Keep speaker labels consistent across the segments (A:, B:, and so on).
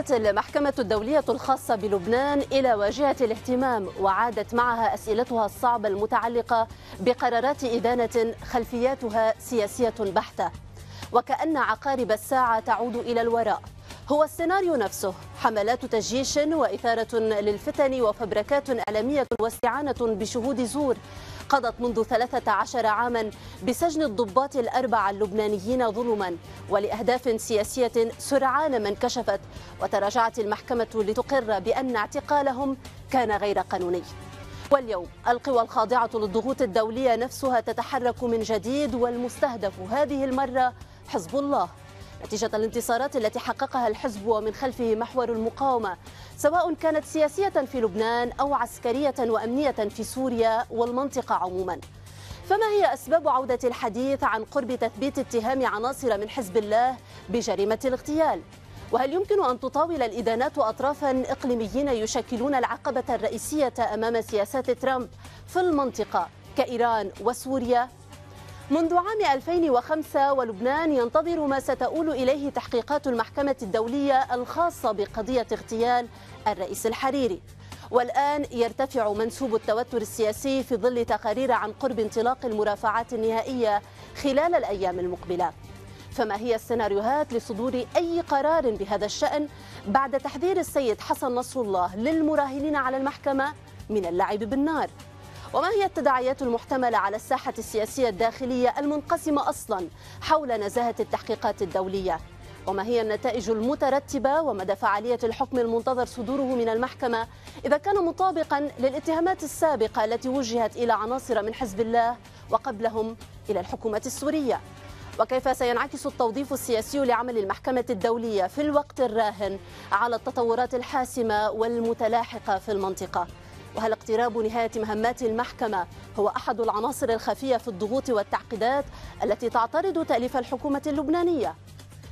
A: عادت المحكمة الدولية الخاصة بلبنان إلى واجهة الاهتمام وعادت معها أسئلتها الصعبة المتعلقة بقرارات إدانة خلفياتها سياسية بحتة وكأن عقارب الساعة تعود إلى الوراء هو السيناريو نفسه حملات تجيش وإثارة للفتن وفبركات إعلامية واستعانة بشهود زور قضت منذ 13 عاما بسجن الضباط الأربعة اللبنانيين ظلما ولأهداف سياسية سرعان ما انكشفت وتراجعت المحكمة لتقر بأن اعتقالهم كان غير قانوني واليوم القوى الخاضعة للضغوط الدولية نفسها تتحرك من جديد والمستهدف هذه المرة حزب الله نتيجة الانتصارات التي حققها الحزب ومن خلفه محور المقاومة سواء كانت سياسية في لبنان أو عسكرية وأمنية في سوريا والمنطقة عموماً فما هي أسباب عودة الحديث عن قرب تثبيت اتهام عناصر من حزب الله بجريمة الاغتيال؟ وهل يمكن أن تطاول الإدانات أطرافا إقليميين يشكلون العقبة الرئيسية أمام سياسات ترامب في المنطقة كإيران وسوريا منذ عام 2005 ولبنان ينتظر ما ستؤول إليه تحقيقات المحكمة الدولية الخاصة بقضية اغتيال الرئيس الحريري والآن يرتفع منسوب التوتر السياسي في ظل تقارير عن قرب انطلاق المرافعات النهائية خلال الأيام المقبلة فما هي السيناريوهات لصدور أي قرار بهذا الشأن بعد تحذير السيد حسن نصر الله للمراهنين على المحكمة من اللعب بالنار؟ وما هي التداعيات المحتملة على الساحة السياسية الداخلية المنقسمة أصلا حول نزاهة التحقيقات الدولية وما هي النتائج المترتبة ومدى فعالية الحكم المنتظر صدوره من المحكمة إذا كان مطابقا للاتهامات السابقة التي وجهت إلى عناصر من حزب الله وقبلهم إلى الحكومة السورية وكيف سينعكس التوظيف السياسي لعمل المحكمة الدولية في الوقت الراهن على التطورات الحاسمة والمتلاحقة في المنطقة وهل اقتراب نهاية مهمات المحكمة هو أحد العناصر الخفية في الضغوط والتعقيدات التي تعترض تأليف الحكومة اللبنانية؟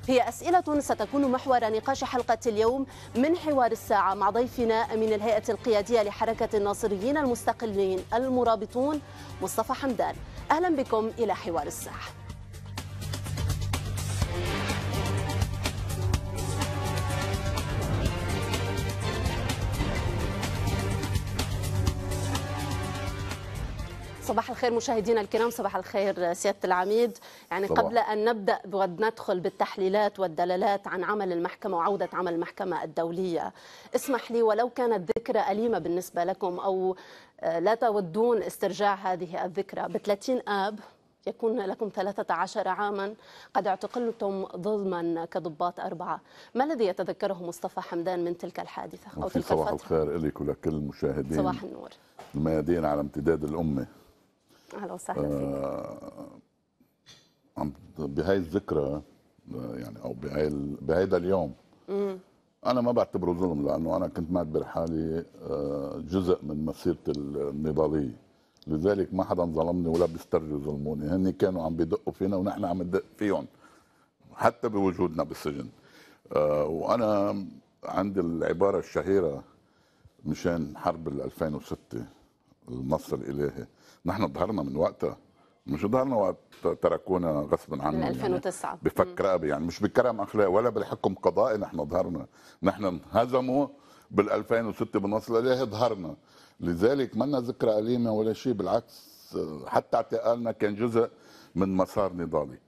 A: هي أسئلة ستكون محور نقاش حلقة اليوم من حوار الساعة مع ضيفنا أمين الهيئة القيادية لحركة الناصريين المستقلين المرابطون مصطفى حمدان أهلا بكم إلى حوار الساعة صباح الخير مشاهدينا الكرام صباح الخير سياده العميد يعني صباح. قبل ان نبدا وندخل بالتحليلات والدلالات عن عمل المحكمه وعوده عمل المحكمه الدوليه اسمح لي ولو كانت ذكرى اليمه بالنسبه لكم او آه، لا تودون استرجاع هذه الذكرى ب 30 اب يكون لكم 13 عاما قد اعتقلتم ظلما كضباط أربعة ما الذي يتذكره مصطفى حمدان من تلك الحادثة أو تلك الفترة صباح
B: الخير لك ولكل المشاهدين صباح النور الميادين على امتداد الأمة
A: اهلا وسهلا فيك
B: آه، بهاي الذكرى آه، يعني او بهاي بهيدا اليوم مم. انا ما بعتبره ظلم لانه انا كنت معتبر حالي آه، جزء من مسيرتي النضاليه لذلك ما حدا ظلمني ولا بيسترجوا يظلموني هن كانوا عم بيدقوا فينا ونحن عم ندق فيهم حتى بوجودنا بالسجن وانا عندي العباره الشهيره مشان حرب ال 2006 النصر الالهي نحن ظهرنا من وقتها مش ظهرنا وقت تركونا غصبا عنا من 2009 يعني بفك رقبه يعني مش بكرم اخلاق ولا بالحكم قضائي نحن ظهرنا نحن انهزموا بال 2006 بنص لله ظهرنا لذلك منا ذكرى أليمة ولا شيء بالعكس حتى اعتقالنا كان جزء من مسار نضالي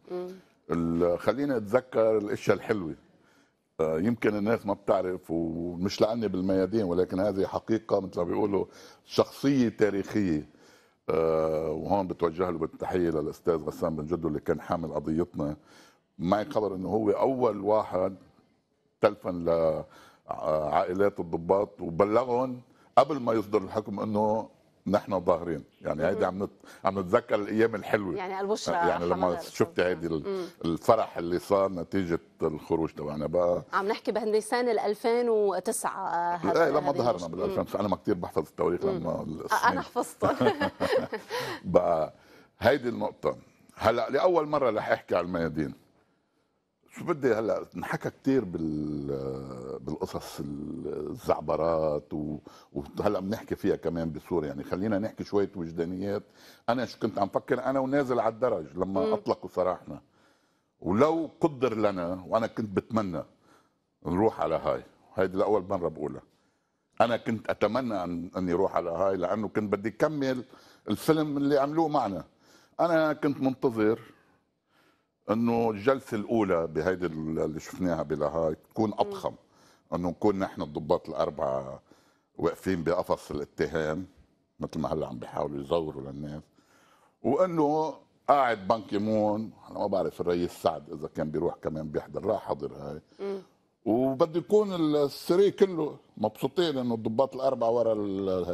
B: خليني اتذكر الاشياء الحلوه آه، يمكن الناس ما بتعرف ومش لاني بالميادين ولكن هذه حقيقه مثل ما بيقولوا شخصيه تاريخيه آه، وهون بتوجه له بالتحيه للاستاذ غسان بن جدو اللي كان حامل قضيتنا معي خبر انه هو اول واحد تلفن لعائلات الضباط وبلغهم قبل ما يصدر الحكم انه ان احنا ظاهرين يعني هيدي عم نت... عم نتذكر الايام الحلوه يعني البشرى آه، يعني لما شفت هيدي الفرح اللي صار نتيجه الخروج تبعنا بقى
A: عم نحكي بهندسان ال 2009 هذا لما ظهرنا بال 2009
B: انا ما كثير بحفظ التواريخ لما آه، انا حفظته بقى هيدي النقطه هلا لاول مره رح احكي على الميادين شو بدي هلا انحكى كثير بال بالقصص الزعبرات و... وهلا بنحكي فيها كمان بسوريا يعني خلينا نحكي شويه وجدانيات انا شو كنت عم فكر انا ونازل على الدرج لما م. اطلقوا سراحنا ولو قدر لنا وانا كنت بتمنى نروح على هاي هيدي لاول مره بقولها انا كنت اتمنى ان اني اروح على هاي لانه كنت بدي اكمل الفيلم اللي عملوه معنا انا كنت منتظر انه الجلسه الاولى بهيدي اللي شفناها بلاهاي تكون اضخم انه نكون نحن الضباط الاربعه واقفين بقفص الاتهام مثل ما هلا عم بيحاولوا يزوروا للناس وانه قاعد بنكي مون انا ما بعرف الرئيس سعد اذا كان بيروح كمان بيحضر راح حضر هاي وبده يكون السري كله مبسوطين انه الضباط الاربعه ورا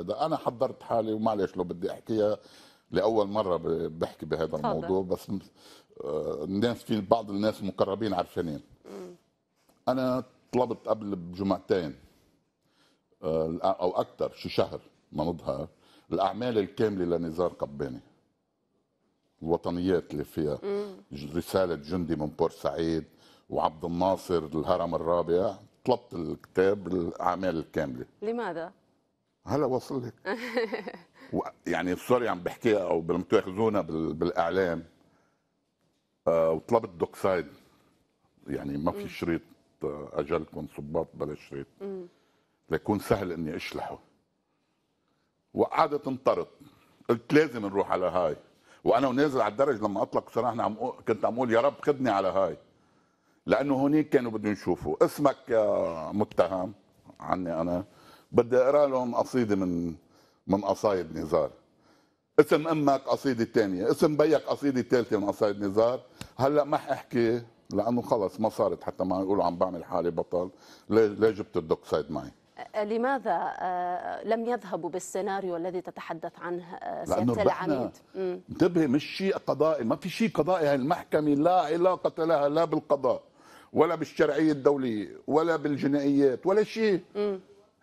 B: هذا انا حضرت حالي ومعلش لو بدي احكيها لاول مره بحكي بهذا الموضوع بس الناس في بعض الناس مقربين عرفانين انا طلبت قبل بجمعتين آه، او اكثر شي شهر ما نظهر الاعمال الكامله لنزار قباني الوطنيات اللي فيها رساله جندي من بورسعيد وعبد الناصر الهرم الرابع طلبت الكتاب الاعمال الكامله لماذا هلا وصل لك يعني سوري عم بحكيها او بدهم تاخذونا بالاعلام آه، وطلبت دوكسايد يعني ما في شريط آه، اجلكم صباط بلا شريط ليكون سهل اني اشلحه وقعدت انطرت قلت لازم نروح على هاي وانا ونازل على الدرج لما اطلق سراحنا عم كنت عم اقول يا رب خدني على هاي لانه هونيك كانوا بدهم يشوفوا اسمك يا متهم عني انا بدي اقرا لهم قصيده من من قصايد نزار اسم امك قصيده ثانيه اسم بيك قصيده ثالثه من قصايد نزار هلا ما احكي لانه خلص ما صارت حتى ما يقولوا عم بعمل حالي بطل ليه جبت الدوكسايد معي
A: أه، لماذا أه، لم يذهبوا بالسيناريو الذي تتحدث عنه أه، سياده العميد؟
B: انتبهي مش شيء قضائي، ما في شيء قضائي المحكمه لا علاقه لها لا بالقضاء ولا بالشرعيه الدوليه ولا بالجنائيات ولا شيء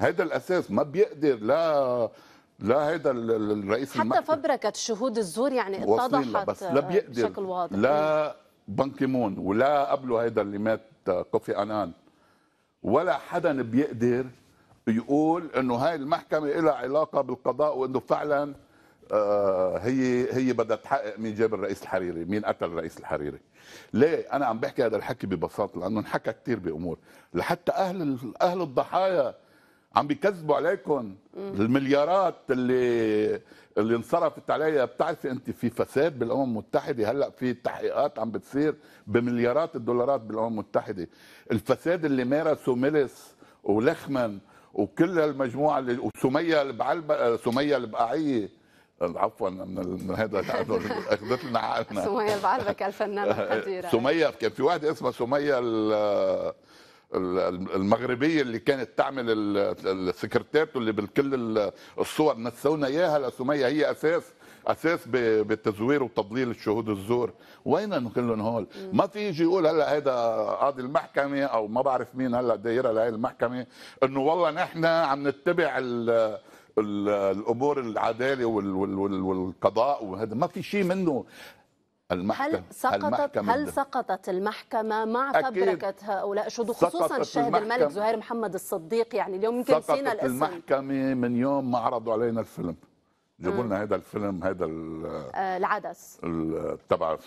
B: هذا الاساس ما بيقدر لا لا هذا الرئيس حتى المحكمة.
A: فبركت شهود الزور يعني اتضحت بس لا بيقدر بشكل واضح
B: لا بان ولا قبله هيدا اللي مات آه، كوفي انان ولا حدا بيقدر يقول انه هاي المحكمه لها علاقه بالقضاء وانه فعلا آه، هي هي بدها تحقق مين جاب الرئيس الحريري، مين قتل الرئيس الحريري. ليه؟ انا عم بحكي هذا الحكي ببساطه لانه انحكى كثير بامور، لحتى اهل اهل الضحايا عم بيكذبوا عليكم المليارات اللي اللي انصرفت عليها بتعرفي انت في فساد بالامم المتحده هلا في تحقيقات عم بتصير بمليارات الدولارات بالامم المتحده الفساد اللي مارسه ميلس ولخمن وكل هالمجموعه اللي وسميه البعلبة سميه البقاعيه عفوا من هذا اخذت لنا عقلنا سميه
A: البعلبك الفنانه القديره
B: سميه كان في واحده اسمها سميه المغربيه اللي كانت تعمل السكرتات اللي بالكل الصور نسونا اياها لسميه هي اساس اساس بالتزوير وتضليل الشهود الزور وين كلهم هول ما في يجي يقول هلا هذا قاضي المحكمه او ما بعرف مين هلا دايره لهي المحكمه انه والله نحن عم نتبع الامور العداله والقضاء وهذا ما في شيء منه المحكمة هل سقطت المحكمة هل
A: سقطت المحكمة مع فبركة هؤلاء الشهود خصوصا الشاهد الملك زهير محمد الصديق يعني اليوم يمكن نسينا الاسم
B: المحكمة من يوم ما عرضوا علينا الفيلم جابوا لنا هذا الفيلم هذا
A: آه، العدس
B: تبع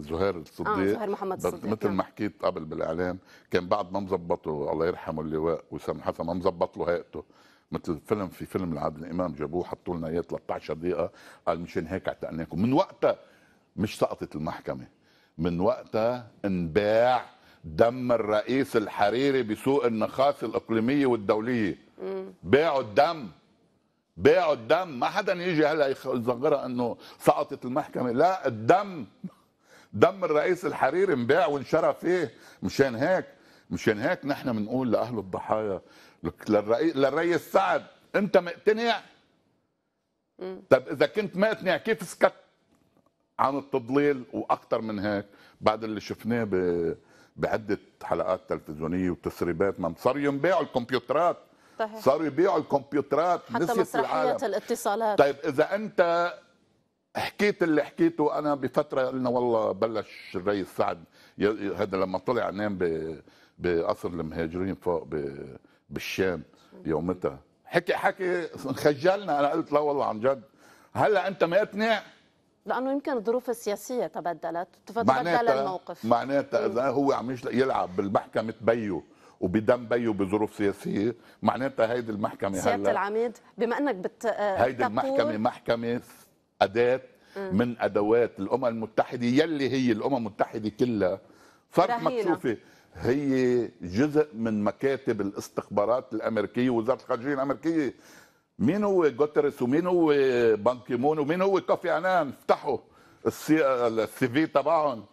B: زهير الصديق آه زهير محمد الصديق مثل آه. ما حكيت قبل بالاعلام كان بعد ما مظبطه الله يرحمه اللواء وسام حسن ما مظبط له هيئته مثل فيلم في فيلم العدل امام جابوه حطوا لنا اياه 13 دقيقه قال مشان هيك اعتقناكم من وقتها مش سقطت المحكمه من وقتها انباع دم الرئيس الحريري بسوق النخاس الاقليميه والدوليه باعوا الدم باعوا الدم ما حدا يجي هلا يصغرها انه سقطت المحكمه لا الدم دم الرئيس الحريري انباع وانشرى فيه مشان هيك مشان هيك نحن بنقول لاهل الضحايا للرئيس للرئيس سعد انت مقتنع طب اذا كنت مقتنع كيف سكت عن التضليل واكثر من هيك بعد اللي شفناه ب... بعده حلقات تلفزيونيه وتسريبات ما صاروا ينباعوا الكمبيوترات صحيح صاروا يبيعوا الكمبيوترات حتى نسيت مسرحيات العالم.
A: الاتصالات
B: طيب اذا انت حكيت اللي حكيته انا بفتره قلنا والله بلش الرئيس سعد هذا لما طلع نام بقصر المهاجرين فوق بالشام يومتها حكي حكي خجلنا انا قلت لا والله عن جد هلا انت ما اقنع
A: لانه يمكن الظروف السياسيه تبدلت تبدل الموقف
B: معناتها اذا هو عم يلعب بالمحكمه بيو وبدم بيو بظروف سياسيه معناتها هيدي المحكمه هلا سياده
A: العميد بما انك بت هيدي المحكمه
B: محكمه اداه من ادوات الامم المتحده يلي هي الامم المتحده كلها فرق مكشوفه هي جزء من مكاتب الاستخبارات الامريكيه ووزاره الخارجيه الامريكيه مين هو جوترس ومين هو بانكيمون ومين هو كوفي عنان افتحوا السي السي في تبعهم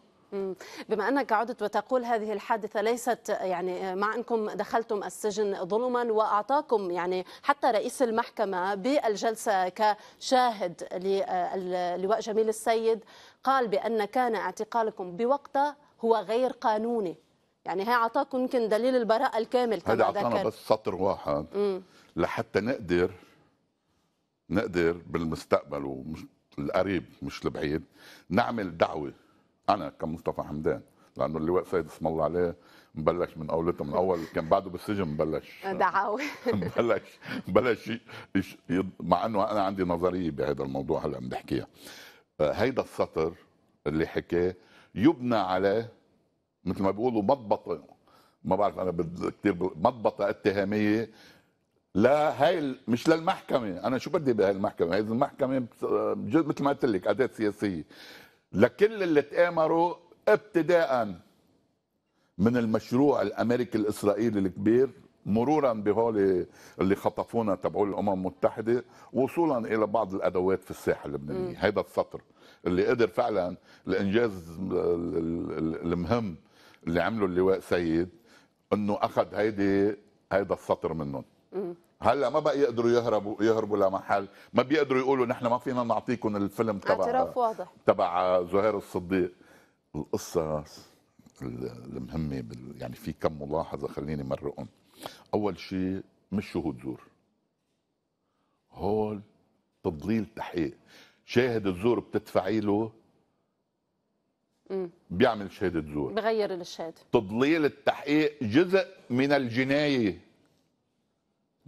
A: بما انك عدت وتقول هذه الحادثه ليست يعني مع انكم دخلتم السجن ظلما واعطاكم يعني حتى رئيس المحكمه بالجلسه كشاهد للواء جميل السيد قال بان كان اعتقالكم بوقته هو غير قانوني يعني هي اعطاكم يمكن دليل البراءه الكامل كما هذا اعطانا بس
B: سطر واحد مم. لحتى نقدر نقدر بالمستقبل ومش القريب مش البعيد نعمل دعوه انا كمصطفى حمدان لانه اللواء سيد اسم الله عليه مبلش من اولته من اول كان بعده بالسجن مبلش دعاوي مبلش مبلش مع انه انا عندي نظريه بهذا الموضوع هلا عم بحكيها آه، هيدا السطر اللي حكاه يبنى عليه مثل ما بيقولوا مضبطه ما بعرف انا كثير مضبطه اتهاميه لا هاي مش للمحكمه انا شو بدي بهاي المحكمه هاي المحكمه مثل ما قلت لك اداه سياسيه لكل اللي تآمروا ابتداء من المشروع الامريكي الاسرائيلي الكبير مرورا بهول اللي خطفونا تبعول الامم المتحده وصولا الى بعض الادوات في الساحه اللبنانيه هذا السطر اللي قدر فعلا الانجاز المهم اللي عمله اللواء سيد انه اخذ هيدي هيدا السطر منهم هلا ما بقى يقدروا يهربوا يهربوا لمحل ما بيقدروا يقولوا نحن ما فينا نعطيكم الفيلم تبع اعتراف واضح تبع زهير الصديق القصه المهمه بال... يعني في كم ملاحظه خليني مرقهم اول شيء مش شهود زور هول تضليل تحقيق شاهد الزور بتدفعي له بيعمل شهاده زور
A: بغير الشهاده
B: تضليل التحقيق جزء من الجنايه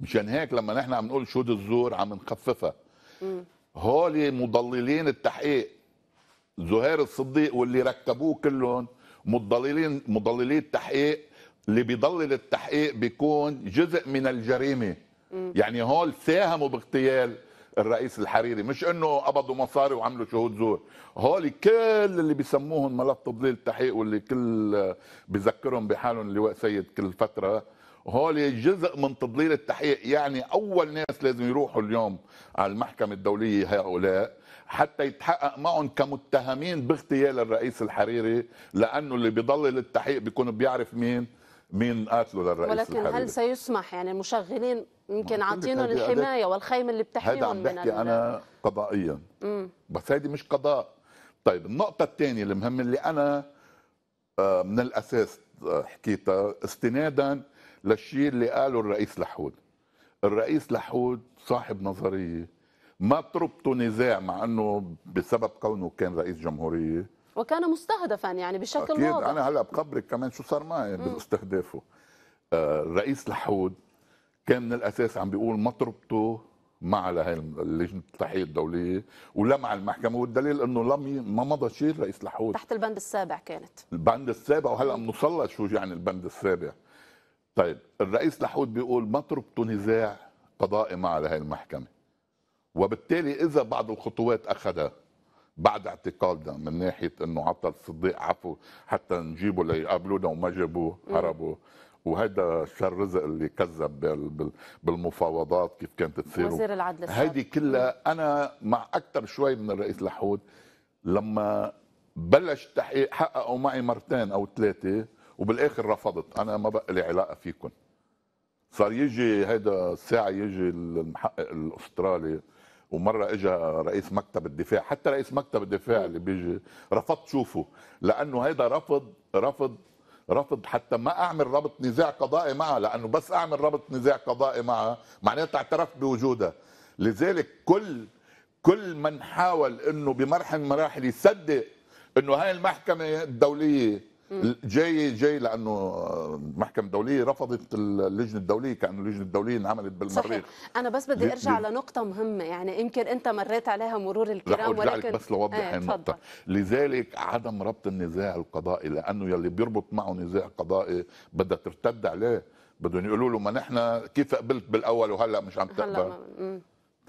B: مشان هيك لما نحن عم نقول شهود الزور عم نخففها هولي مضللين التحقيق زهير الصديق واللي ركبوه كلهم مضللين مضللي التحقيق اللي بيضلل التحقيق بيكون جزء من الجريمه م. يعني هول ساهموا باغتيال الرئيس الحريري مش انه قبضوا مصاري وعملوا شهود زور هول كل اللي بيسموهم ملف تضليل التحقيق واللي كل بذكرهم بحالهم اللواء سيد كل فتره هول جزء من تضليل التحقيق يعني اول ناس لازم يروحوا اليوم على المحكمه الدوليه هؤلاء حتى يتحقق معهم كمتهمين باغتيال الرئيس الحريري لانه اللي بيضلل التحقيق بيكون بيعرف مين مين قاتله للرئيس ولكن الحريري ولكن هل
A: سيسمح يعني المشغلين يمكن عاطينهم الحمايه والخيمه اللي بتحميهم من هذا عم بحكي انا قضائيا مم.
B: بس هيدي مش قضاء طيب النقطه الثانيه المهمه اللي انا آه، من الاساس آه، حكيتها استنادا للشيء اللي قاله الرئيس لحود الرئيس لحود صاحب نظريه ما تربطه نزاع مع انه بسبب كونه كان رئيس جمهوريه
A: وكان مستهدفا يعني بشكل أكيد واضح انا
B: هلا بخبرك كمان شو صار معي باستهدافه آه الرئيس لحود كان من الاساس عم بيقول ما تربطه مع لهي اللجنه التحقيق الدوليه ولا مع المحكمه والدليل انه لم ي... ما مضى شيء الرئيس لحود تحت
A: البند السابع كانت
B: البند السابع وهلا بنوصل شو يعني البند السابع طيب الرئيس لحود بيقول ما تربطوا نزاع قضائي مع هذه المحكمة وبالتالي إذا بعض الخطوات أخذها بعد اعتقالنا من ناحية أنه عطى الصديق عفو حتى نجيبه ليقابلونا وما جابوه هربوا وهذا شر رزق اللي كذب بالمفاوضات كيف كانت تصير وزير
A: العدل هذه
B: كلها انا مع اكثر شوي من الرئيس لحود لما بلش تحقيق حققوا معي مرتين او ثلاثه وبالاخر رفضت انا ما بقى لي علاقه فيكم صار يجي هيدا الساعه يجي المحقق الاسترالي ومره اجى رئيس مكتب الدفاع حتى رئيس مكتب الدفاع اللي بيجي رفضت شوفه لانه هيدا رفض رفض رفض حتى ما اعمل ربط نزاع قضائي معها لانه بس اعمل ربط نزاع قضائي معها معناتها اعترفت بوجودها لذلك كل كل من حاول انه بمرحله من المراحل يصدق انه هاي المحكمه الدوليه جاي جاي لانه المحكمه الدوليه رفضت اللجنه الدوليه كانه اللجنه الدوليه انعملت بالمريخ صحيح.
A: انا بس بدي ارجع لنقطه مهمه يعني يمكن انت مريت عليها مرور الكرام ولكن لك بس لوضح ايه النقطه
B: لذلك عدم ربط النزاع القضائي لانه يلي بيربط معه نزاع قضائي بدها ترتد عليه بدهم يقولوا له ما نحن كيف قبلت بالاول وهلا مش عم تقبل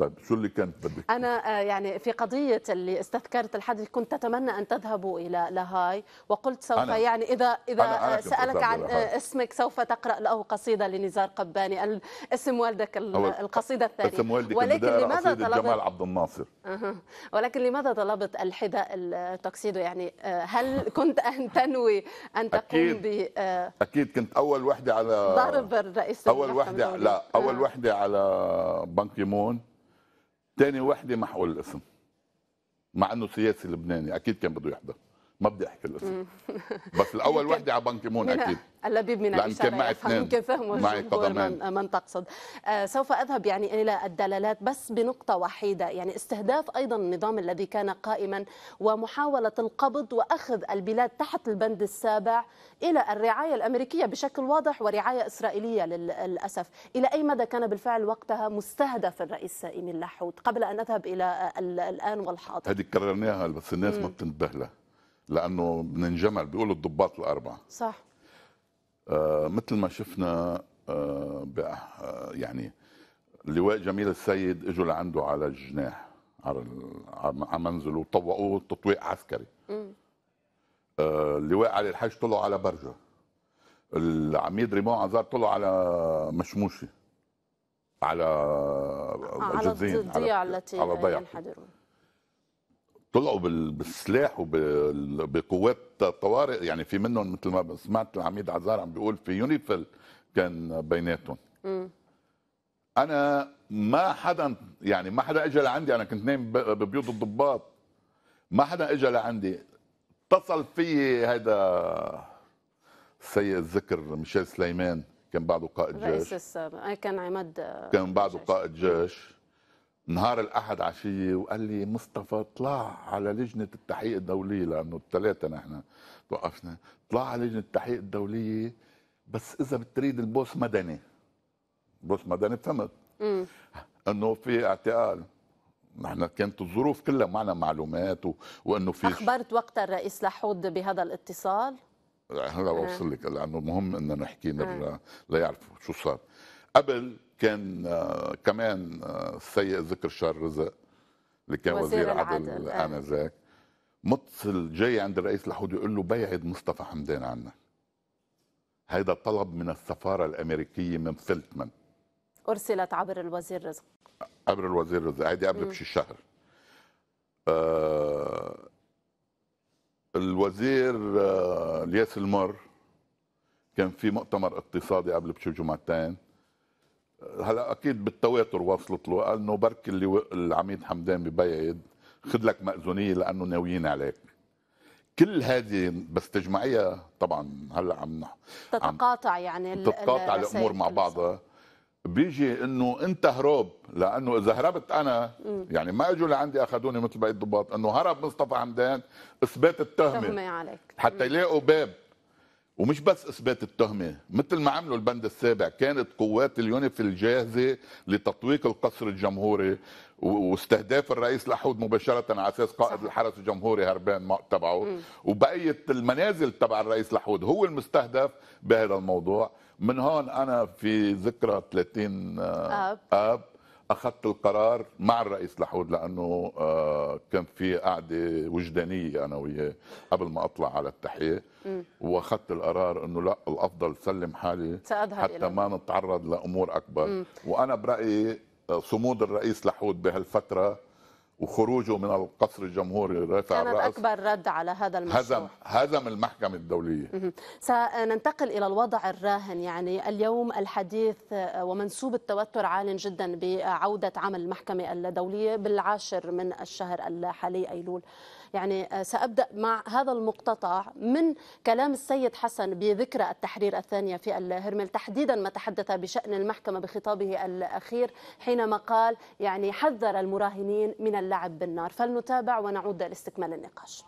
B: طيب شو اللي كانت
A: بدك انا آه، يعني في قضيه اللي استذكرت الحدث كنت اتمنى ان تذهبوا الى لهاي وقلت سوف أنا يعني اذا اذا أنا أنا آه، سالك عن لهاي. آه، اسمك سوف تقرا له قصيده لنزار قباني اسم والدك القصيده الثانيه اسم والدك ولكن لماذا طلبت جمال عبد الناصر أه. ولكن لماذا طلبت الحذاء التوكسيدو يعني هل كنت ان تنوي ان تقوم
B: ب اكيد كنت اول وحده على ضرب
A: الرئيس اول وحده لا اول
B: وحده على يمون تاني وحده ما محقول الاسم مع انه سياسي لبناني اكيد كان بده يحضر ما بدي احكي الاسم بس الاول وحده على بنك مون اكيد
A: اللبيب من الاشاره يمكن فهموا معي من, من تقصد آه سوف اذهب يعني الى الدلالات بس بنقطه وحيده يعني استهداف ايضا النظام الذي كان قائما ومحاوله القبض واخذ البلاد تحت البند السابع الى الرعايه الامريكيه بشكل واضح ورعايه اسرائيليه للاسف الى اي مدى كان بالفعل وقتها مستهدف الرئيس سائم اللاحوت قبل ان اذهب الى الان والحاضر
B: هذه كررناها بس الناس م. ما بتنتبه لها لانه بننجمل بيقولوا الضباط الاربعه صح آه مثل ما شفنا آه،, آه يعني لواء جميل السيد اجوا لعنده على الجناح على منزله وطوقوه تطويق عسكري آه لواء علي الحاج طلعوا على برجه العميد ريمون عزار طلعوا على مشموشه على على على الضيعه التي على ضيعه طلعوا بالسلاح وبقوات الطوارئ يعني في منهم مثل ما سمعت العميد عزار عم بيقول في يونيفل كان بيناتهم انا ما حدا يعني ما حدا اجى لعندي انا كنت نايم ببيوت الضباط ما حدا اجى لعندي اتصل في هذا سيء الذكر ميشيل سليمان كان بعده قائد جيش
A: رئيس كان عماد
B: كان بعده قائد جيش نهار الاحد عشيه وقال لي مصطفى طلع على لجنه التحقيق الدوليه لانه الثلاثه نحن توقفنا طلع على لجنه التحقيق الدوليه بس اذا بتريد البوس مدني بوس مدني فهمت انه في اعتقال نحن كانت الظروف كلها معنا معلومات و... وانه في
A: اخبرت وقت الرئيس لحود بهذا الاتصال؟
B: هلا بوصل آه. لك لانه مهم انه نحكي آه. ليعرفوا شو صار قبل كان آه، كمان آه، سيء ذكر شهر رزق اللي كان وزير, وزير العدل, العدل. آه. انذاك متصل جاي عند الرئيس لحود يقول له بيعد مصطفى حمدان عنا هيدا طلب من السفاره الامريكيه من فلتمان
A: ارسلت عبر الوزير رزق
B: عبر الوزير رزق عادي قبل بشي شهر آه الوزير الياس المر كان في مؤتمر اقتصادي قبل بشي جمعتين هلا اكيد بالتواتر وصلت له قال انه برك اللي العميد حمدان ببيعد خذ لك مأذونيه لانه ناويين عليك كل هذه بس تجمعيها طبعا هلا عم
A: تتقاطع يعني تتقاطع الامور مع بعضها
B: بيجي انه انت هروب لانه اذا هربت انا يعني ما اجوا لعندي اخذوني مثل بقيه الضباط انه هرب مصطفى حمدان اثبات التهمه عليك حتى يلاقوا باب ومش بس اثبات التهمه مثل ما عملوا البند السابع كانت قوات اليونيف الجاهزه لتطويق القصر الجمهوري واستهداف الرئيس لحود مباشره على اساس قائد الحرس الجمهوري هربان تبعه وبقيه المنازل تبع الرئيس لحود هو المستهدف بهذا الموضوع من هون انا في ذكرى 30 آه، اب, أب اخذت القرار مع الرئيس لحود لانه آه، كان في قعده وجدانيه انا وياه قبل ما اطلع على التحيه واخذت القرار انه لا الافضل سلم حالي حتى ما نتعرض لامور اكبر وانا برايي آه، صمود الرئيس لحود بهالفتره وخروجه من القصر الجمهوري رفع كانت الرأس
A: أكبر رد على هذا المشروع هزم,
B: هزم المحكمة الدولية
A: سننتقل إلى الوضع الراهن يعني اليوم الحديث آه، ومنسوب التوتر عال جدا بعودة عمل المحكمة الدولية بالعاشر من الشهر الحالي أيلول يعني آه، سأبدأ مع هذا المقتطع من كلام السيد حسن بذكرى التحرير الثانية في الهرمل تحديدا ما تحدث بشأن المحكمة بخطابه الأخير حينما قال يعني حذر المراهنين من اللعب بالنار فلنتابع ونعود لاستكمال النقاش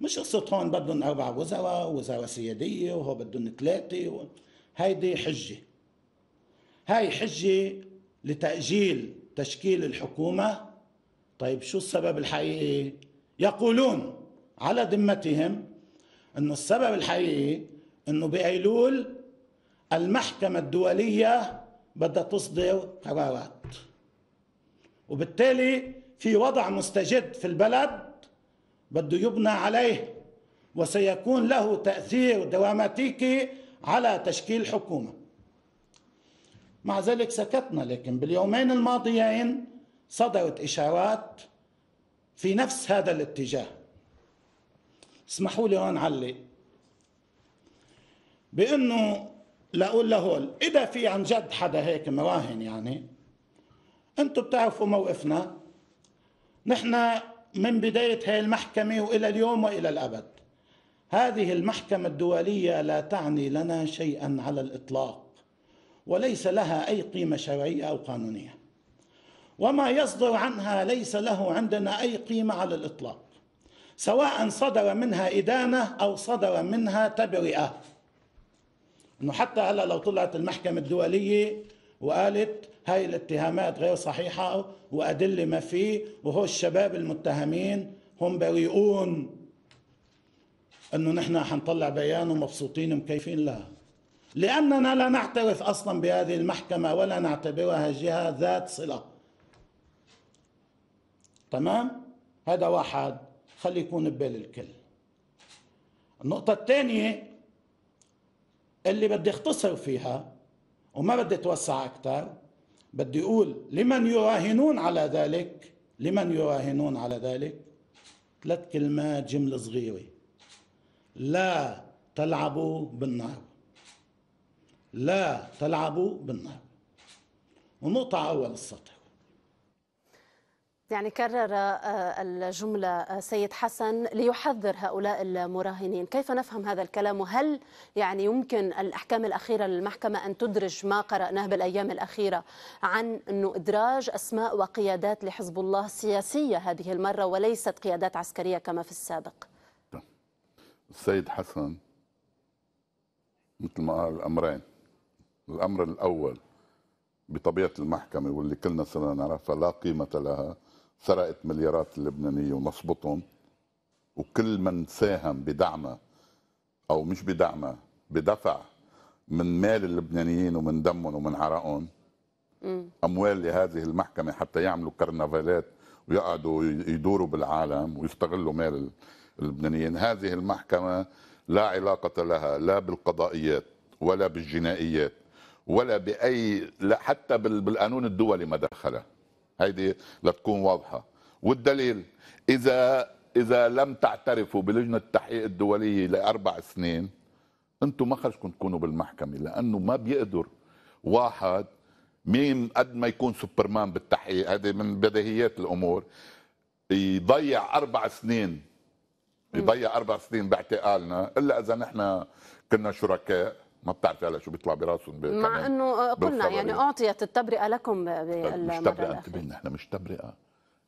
C: مش قصة هون بدهم أربع وزراء وزارة سيادية وهو بدهم ثلاثة و... هيدي حجة هاي حجة لتأجيل تشكيل الحكومة طيب شو السبب الحقيقي يقولون على ذمتهم أن السبب الحقيقي أنه بأيلول المحكمة الدولية بدها تصدر قرارات وبالتالي في وضع مستجد في البلد بده يبنى عليه وسيكون له تأثير دراماتيكي على تشكيل حكومة مع ذلك سكتنا لكن باليومين الماضيين صدرت إشارات في نفس هذا الاتجاه اسمحوا لي هون علي بانه لاقول لهول اذا في عن جد حدا هيك مراهن يعني انتم بتعرفوا موقفنا نحن من بدايه هاي المحكمه والى اليوم والى الابد هذه المحكمه الدوليه لا تعني لنا شيئا على الاطلاق وليس لها اي قيمه شرعيه او قانونيه وما يصدر عنها ليس له عندنا اي قيمه على الاطلاق سواء صدر منها ادانه او صدر منها تبرئه انه حتى هلا لو طلعت المحكمه الدوليه وقالت هاي الاتهامات غير صحيحه وادله ما فيه وهو الشباب المتهمين هم بريئون انه نحن حنطلع بيان ومبسوطين مكيفين لا لاننا لا نعترف اصلا بهذه المحكمه ولا نعتبرها جهه ذات صله تمام هذا واحد خلي يكون ببال الكل النقطة الثانية اللي بدي اختصر فيها وما بدي اتوسع أكثر بدي أقول لمن يراهنون على ذلك لمن يراهنون على ذلك ثلاث كلمات جملة صغيرة لا تلعبوا بالنار لا تلعبوا بالنار ونقطة أول السطر
A: يعني كرر آه، الجملة آه، سيد حسن ليحذر هؤلاء المراهنين كيف نفهم هذا الكلام وهل يعني يمكن الأحكام الأخيرة للمحكمة أن تدرج ما قرأناه بالأيام الأخيرة عن أنه إدراج أسماء وقيادات لحزب الله سياسية هذه المرة وليست قيادات عسكرية كما في السابق
B: السيد حسن مثل ما قال امرين الأمر الأول بطبيعة المحكمة واللي كلنا صرنا نعرفها لا قيمة لها سرقت مليارات اللبنانيه ونصبتهم وكل من ساهم بدعمها او مش بدعمها بدفع من مال اللبنانيين ومن دمهم ومن عرقهم اموال لهذه المحكمه حتى يعملوا كرنفالات ويقعدوا يدوروا بالعالم ويستغلوا مال اللبنانيين هذه المحكمه لا علاقه لها لا بالقضائيات ولا بالجنائيات ولا باي لا حتى بالقانون الدولي ما دخلها هيدي لتكون واضحه والدليل اذا اذا لم تعترفوا بلجنه التحقيق الدوليه لاربع سنين انتم ما خرجكم تكونوا بالمحكمه لانه ما بيقدر واحد مين قد ما يكون سوبرمان بالتحقيق هذه من بديهيات الامور يضيع اربع سنين يضيع اربع سنين باعتقالنا الا اذا نحن كنا شركاء ما بتعرفي هلا شو بيطلع براسهم مع انه آه، قلنا يعني اعطيت
A: التبرئه لكم طيب، مش تبرئه
B: انتبه نحن مش تبرئه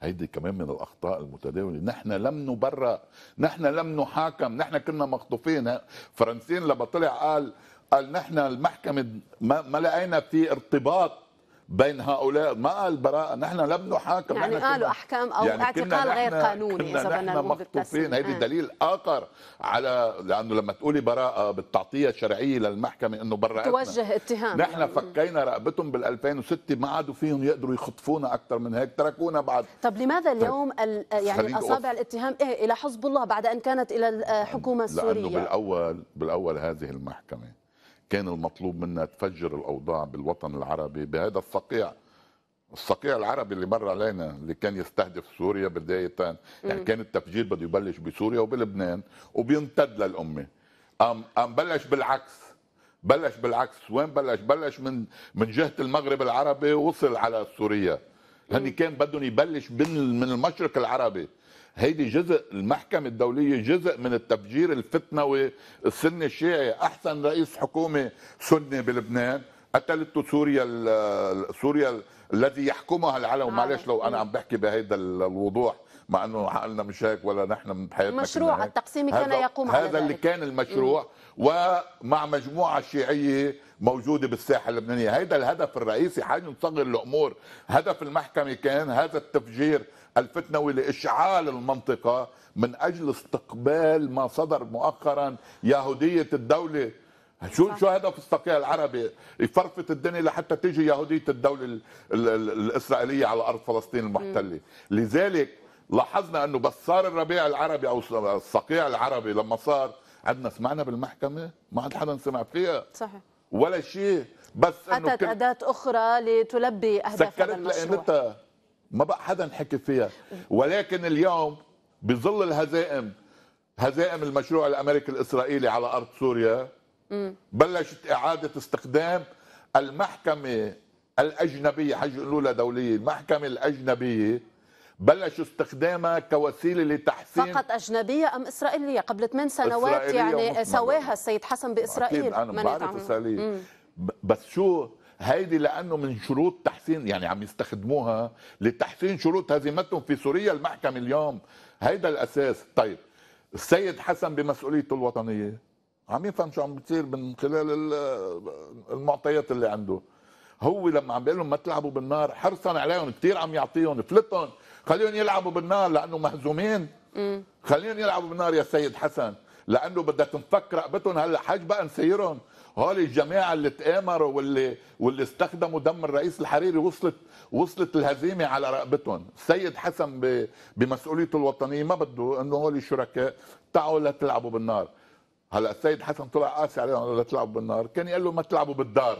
B: هيدي كمان من الاخطاء المتداوله نحن لم نبرأ نحن لم نحاكم نحن كنا مخطوفين فرنسين لما طلع قال قال نحن المحكمه ما, ما لقينا في ارتباط بين هؤلاء ما قال براءة نحن لم نحاكم يعني قالوا
A: احكام او يعني اعتقال غير قانوني كنا اذا بدنا مخطوفين هذه نعم.
B: دليل اخر على لانه لما تقولي براءه بالتعطيه الشرعيه للمحكمه انه برأتنا توجه اتهام نحن يعني. فكينا رقبتهم بال 2006 ما عادوا فيهم يقدروا يخطفونا اكثر من هيك تركونا بعد
A: طب لماذا طيب. اليوم يعني اصابع الاتهام إيه الى حزب الله بعد ان كانت الى الحكومه السوريه لانه
B: بالاول بالاول هذه المحكمه كان المطلوب منا تفجر الاوضاع بالوطن العربي بهذا الصقيع الصقيع العربي اللي مر علينا اللي كان يستهدف سوريا بدايه يعني كان التفجير بده يبلش بسوريا وبلبنان وبيمتد للامه قام قام بلش بالعكس بلش بالعكس وين بلش بلش من من جهه المغرب العربي وصل على سوريا هني كان بدهم يبلش من المشرق العربي هيدي جزء المحكمة الدولية جزء من التفجير الفتنوي السني الشيعي أحسن رئيس حكومة سني بلبنان قتلته سوريا سوريا الذي يحكمها العالم آه. معلش لو انا إيه. عم بحكي بهيدا الوضوح مع انه حقلنا مش هيك ولا نحن بحياتنا مشروع التقسيم كان يقوم هذا على اللي ذلك. كان المشروع إيه. ومع مجموعه شيعيه موجوده بالساحه اللبنانيه هيدا الهدف الرئيسي حاجه نصغر الامور هدف المحكمه كان هذا التفجير الفتنوي لاشعال المنطقه من اجل استقبال ما صدر مؤخرا يهوديه الدوله شو شو هدف الصقيع العربي يفرفت الدنيا لحتى تيجي يهوديه الدوله الاسرائيليه على ارض فلسطين المحتله لذلك لاحظنا انه بس صار الربيع العربي او الصقيع العربي لما صار عندنا سمعنا بالمحكمه ما عاد حدا سمع فيها صحيح ولا شيء بس انه اتت اداه
A: اخرى لتلبي اهداف سكرت لقيمتها
B: ما بقى حدا حكي فيها ولكن اليوم بظل الهزائم هزائم المشروع الامريكي الاسرائيلي على ارض سوريا بلشت اعاده استخدام المحكمه الاجنبيه حج لها دوليه المحكمه الاجنبيه بلش استخدامها كوسيله لتحسين فقط
A: اجنبيه ام اسرائيليه قبل ثمان سنوات يعني سواها السيد حسن باسرائيل اكيد انا بعرف اسرائيل
B: بس شو هيدي لانه من شروط تحسين يعني عم يستخدموها لتحسين شروط هزيمتهم في سوريا المحكمه اليوم هيدا الاساس طيب السيد حسن بمسؤوليته الوطنيه عم يفهم شو عم بتصير من خلال المعطيات اللي عنده هو لما عم بيقول لهم ما تلعبوا بالنار حرصا عليهم كثير عم يعطيهم فلتهم خليهم يلعبوا بالنار لانه مهزومين خليهم يلعبوا بالنار يا سيد حسن لانه بدها تنفك رقبتهم هلا حاج بقى نسيرهم هول الجماعه اللي اتآمروا واللي واللي استخدموا دم الرئيس الحريري وصلت وصلت الهزيمه على رقبتهم، السيد حسن بمسؤوليته الوطنيه ما بده انه هول الشركاء تعوا لتلعبوا بالنار. هلا السيد حسن طلع قاسي عليهم لتلعبوا بالنار، كان يقول له ما تلعبوا بالدار.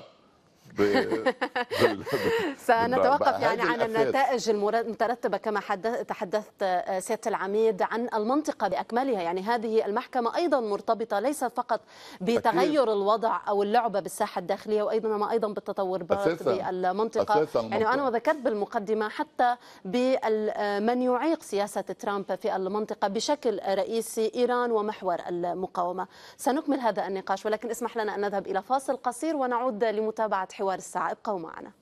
A: سنتوقف يعني عن النتائج المترتبة كما تحدثت آه، سيادة العميد عن المنطقة بأكملها يعني هذه المحكمة أيضا مرتبطة ليس فقط بتغير أكيد. الوضع أو اللعبة بالساحة الداخلية وأيضا ما أيضا بالتطور بالمنطقة يعني أنا وذكرت بالمقدمة حتى بمن آه، يعيق سياسة ترامب في المنطقة بشكل رئيسي إيران ومحور المقاومة سنكمل هذا النقاش ولكن اسمح لنا أن نذهب إلى فاصل قصير ونعود لمتابعة حوار حوار الساعة ابقوا معنا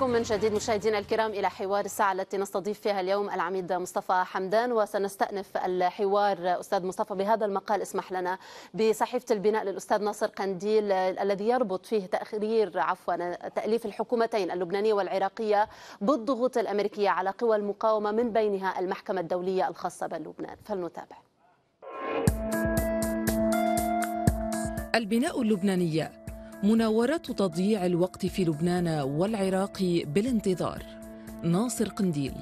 A: بكم من جديد مشاهدينا الكرام إلى حوار الساعة التي نستضيف فيها اليوم العميد مصطفى حمدان وسنستأنف الحوار أستاذ مصطفى بهذا المقال اسمح لنا بصحيفة البناء للأستاذ ناصر قنديل الذي يربط فيه تأخير عفوا تأليف الحكومتين اللبنانية والعراقية بالضغوط الأمريكية على قوى المقاومة من بينها المحكمة الدولية الخاصة بلبنان فلنتابع
D: البناء اللبنانية مناورات تضييع الوقت في لبنان والعراق بالانتظار ناصر قنديل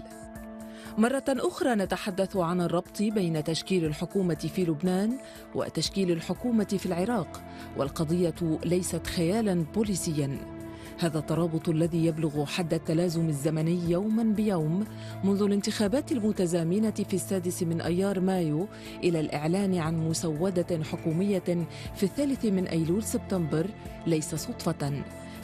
D: مرة أخرى نتحدث عن الربط بين تشكيل الحكومة في لبنان وتشكيل الحكومة في العراق والقضية ليست خيالا بوليسيا هذا الترابط الذي يبلغ حد التلازم الزمني يوما بيوم منذ الانتخابات المتزامنة في السادس من أيار مايو إلى الإعلان عن مسودة حكومية في الثالث من أيلول سبتمبر ليس صدفة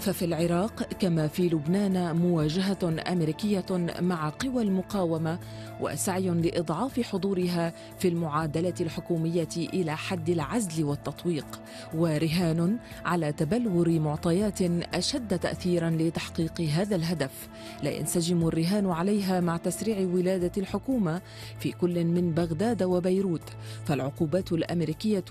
D: ففي العراق كما في لبنان مواجهة أمريكية مع قوى المقاومة وسعي لإضعاف حضورها في المعادلة الحكومية إلى حد العزل والتطويق ورهان على تبلور معطيات أشد تأثيرا لتحقيق هذا الهدف لا ينسجم الرهان عليها مع تسريع ولادة الحكومة في كل من بغداد وبيروت فالعقوبات الأمريكية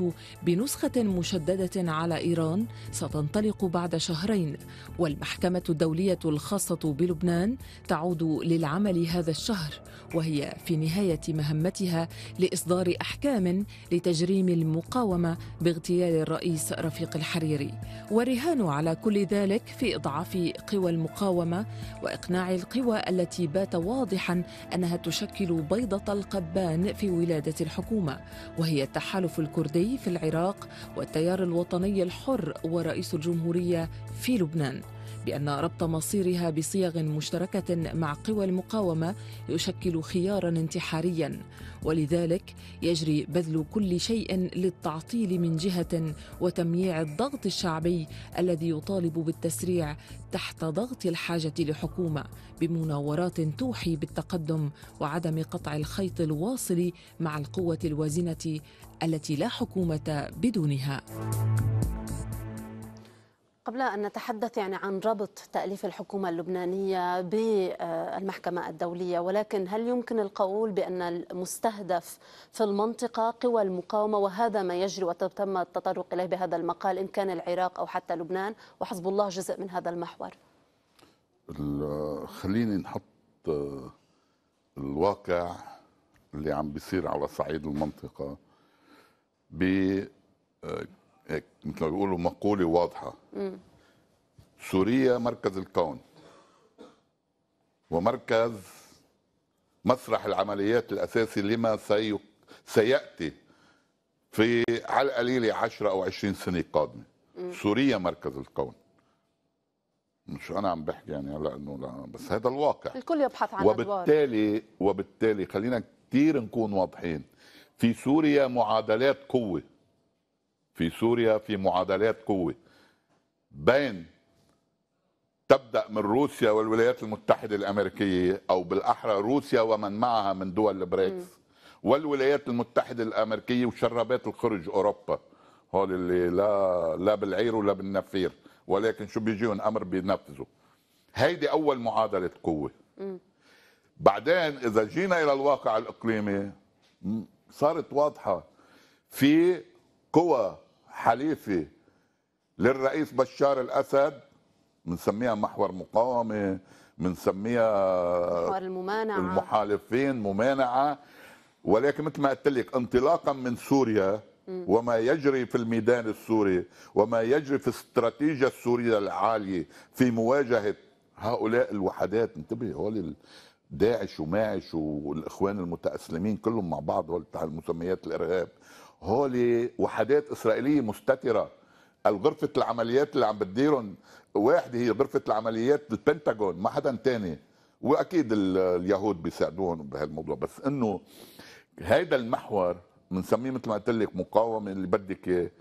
D: بنسخة مشددة على إيران ستنطلق بعد شهرين والمحكمة الدولية الخاصة بلبنان تعود للعمل هذا الشهر وهي في نهاية مهمتها لإصدار أحكام لتجريم المقاومة باغتيال الرئيس رفيق الحريري والرهان على كل ذلك في إضعاف قوى المقاومة وإقناع القوى التي بات واضحا أنها تشكل بيضة القبان في ولادة الحكومة وهي التحالف الكردي في العراق والتيار الوطني الحر ورئيس الجمهورية في لبنان بأن ربط مصيرها بصيغ مشتركة مع قوى المقاومة يشكل خيارا انتحاريا ولذلك يجري بذل كل شيء للتعطيل من جهة وتمييع الضغط الشعبي الذي يطالب بالتسريع تحت ضغط الحاجة لحكومة بمناورات توحي بالتقدم وعدم قطع الخيط الواصل مع القوة الوازنة التي لا حكومة بدونها.
A: قبل أن نتحدث يعني عن ربط تأليف الحكومة اللبنانية بالمحكمة الدولية ولكن هل يمكن القول بأن المستهدف في المنطقة قوى المقاومة وهذا ما يجري وتم التطرق إليه بهذا المقال إن كان العراق أو حتى لبنان وحزب الله جزء من هذا المحور
B: خليني نحط آه، الواقع اللي عم بيصير على صعيد المنطقة ب آه، مثل ما بيقولوا مقوله واضحه مم. سوريا مركز الكون ومركز مسرح العمليات الاساسي لما سي... سياتي في على القليله 10 او 20 سنه قادمه مم. سوريا مركز الكون مش انا عم بحكي يعني هلا انه لا بس هذا الواقع
A: الكل يبحث عن وبالتالي
B: أدوار. وبالتالي خلينا كثير نكون واضحين في سوريا معادلات قوه في سوريا في معادلات قوه بين تبدا من روسيا والولايات المتحده الامريكيه او بالاحرى روسيا ومن معها من دول البريكس والولايات المتحده الامريكيه وشربات الخرج اوروبا هول اللي لا لا بالعير ولا بالنفير ولكن شو بيجيهم امر بينفذوا هيدي اول معادله قوه م. بعدين اذا جينا الى الواقع الاقليمي صارت واضحه في قوى حليفي للرئيس بشار الاسد بنسميها محور مقاومه بنسميها محور الممانعه المحالفين ممانعه ولكن مثل ما قلت لك انطلاقا من سوريا وما يجري في الميدان السوري وما يجري في الاستراتيجيه السوريه العاليه في مواجهه هؤلاء الوحدات انتبه هول داعش وماعش والاخوان المتاسلمين كلهم مع بعض هول المسميات الارهاب هولي وحدات اسرائيليه مستتره الغرفة العمليات اللي عم بتديرهم واحدة هي غرفة العمليات البنتاغون ما حدا تاني واكيد اليهود بيساعدوهم بهالموضوع بس انه هيدا المحور بنسميه مثل ما قلت لك مقاومه اللي بدك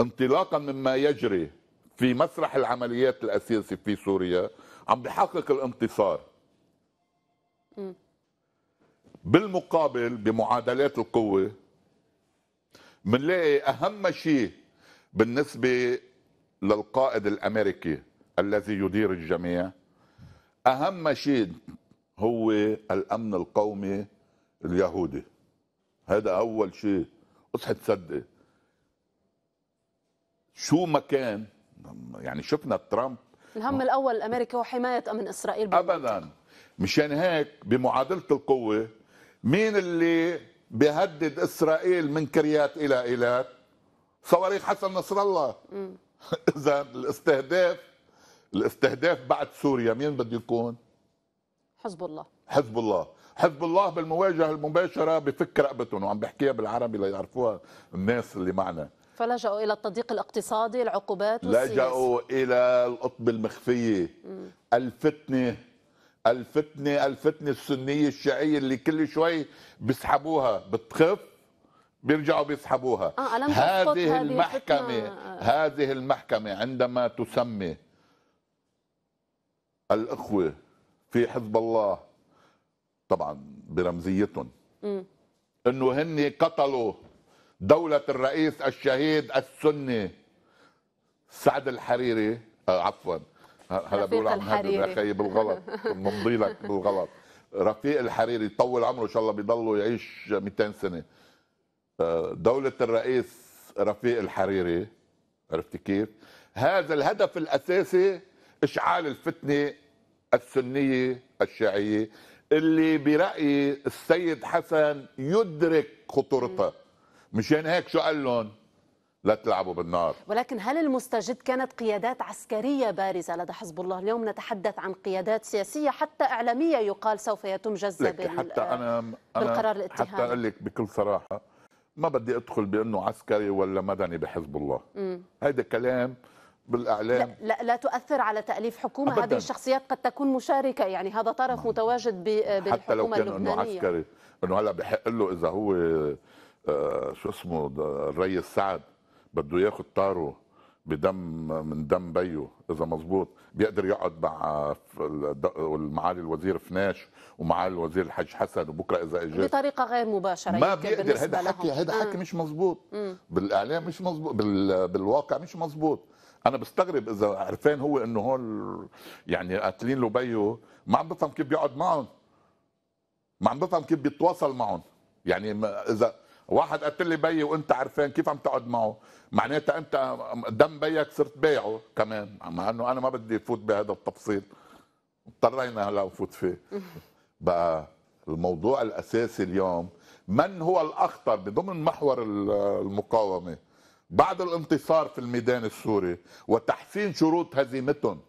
B: انطلاقا مما يجري في مسرح العمليات الاساسي في سوريا عم بحقق الانتصار بالمقابل بمعادلات القوه بنلاقي اهم شيء بالنسبه للقائد الامريكي الذي يدير الجميع اهم شيء هو الامن القومي اليهودي هذا اول شيء اصحى تصدق شو ما كان يعني شفنا ترامب
A: الهم الاول الامريكي هو حمايه امن
B: اسرائيل بالمنطقة. ابدا مشان هيك بمعادله القوه مين اللي بيهدد اسرائيل من كريات الى ايلات صواريخ حسن نصر الله اذا الاستهداف الاستهداف بعد سوريا مين بده يكون؟ حزب الله حزب الله حزب الله بالمواجهه المباشره بفك رقبتهم وعم بحكيها بالعربي ليعرفوها الناس اللي معنا
A: فلجأوا الى التضييق الاقتصادي العقوبات والسياسة. لجأوا
B: الى القطب المخفيه الفتنه الفتنه الفتنه السنيه الشيعيه اللي كل شوي بيسحبوها بتخف بيرجعوا بيسحبوها
A: آه هذه المحكمه
B: هذه المحكمه عندما تسمي الاخوه في حزب الله طبعا برمزيتهم انه هن قتلوا دولة الرئيس الشهيد السني سعد الحريري آه عفوا هلا بقول عم يا اخي بالغلط بنمضي لك بالغلط رفيق الحريري طول عمره ان شاء الله بيضلوا يعيش 200 سنه آه، دوله الرئيس رفيق الحريري عرفت كيف هذا الهدف الاساسي اشعال الفتنه السنيه الشيعيه اللي برايي السيد حسن يدرك خطورتها مشان هيك شو قال لهم لا تلعبوا بالنار
A: ولكن هل المستجد كانت قيادات عسكرية بارزة لدى حزب الله اليوم نتحدث عن قيادات سياسية حتى إعلامية يقال سوف يتم جزة بال... حتى
B: أنا... بالقرار الاتهام حتى أقول لك بكل صراحة ما بدي أدخل بأنه عسكري ولا مدني بحزب الله هذا كلام بالاعلام
A: لا, لا, لا تؤثر على تاليف حكومه أبداً. هذه الشخصيات قد تكون مشاركه يعني هذا طرف نعم. متواجد بالحكومه حتى لو كان انه عسكري
B: انه هلا بحق له اذا هو آه، شو اسمه الريس سعد بده ياخد طاره بدم من دم بيه اذا مظبوط بيقدر يقعد مع معالي الوزير فناش ومعالي الوزير الحاج حسن وبكره اذا اجى
A: بطريقه غير مباشره ما بيقدر هذا حكي هذا حكي
B: مش مظبوط بالاعلام مش مظبوط بالواقع مش مظبوط انا بستغرب اذا عرفان هو انه هول يعني قاتلين له بيه ما عم بفهم كيف بيقعد معهم ما عم بفهم كيف بيتواصل معهم يعني اذا واحد قتل لي بيي وانت عرفان كيف عم تقعد معه معناتها انت دم بيك صرت بايعه كمان مع انه انا ما بدي فوت بهذا التفصيل اضطرينا هلا نفوت فيه بقى الموضوع الاساسي اليوم من هو الاخطر بضمن محور المقاومه بعد الانتصار في الميدان السوري وتحسين شروط هزيمتهم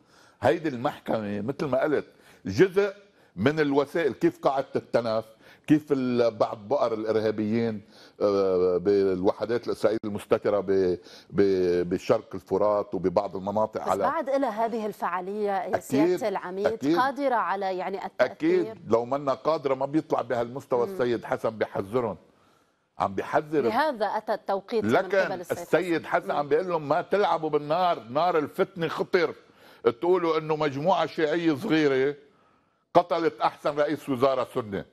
B: هيدي المحكمه مثل ما قلت جزء من الوسائل كيف قاعده التناف كيف بعض بقر الارهابيين آه، بالوحدات الاسرائيليه المستتره بشرق الفرات وببعض المناطق بس على
A: بعد إلى هذه الفعاليه يا سياده العميد أكيد قادره على يعني التاثير اكيد
B: لو منا قادره ما بيطلع بهالمستوى السيد حسن بيحذرهم عم بيحذر لهذا
A: اتى التوقيت لكن من قبل السيد
B: حسن عم بيقول لهم ما تلعبوا بالنار نار الفتنه خطر تقولوا انه مجموعه شيعيه صغيره قتلت احسن رئيس وزاره سنه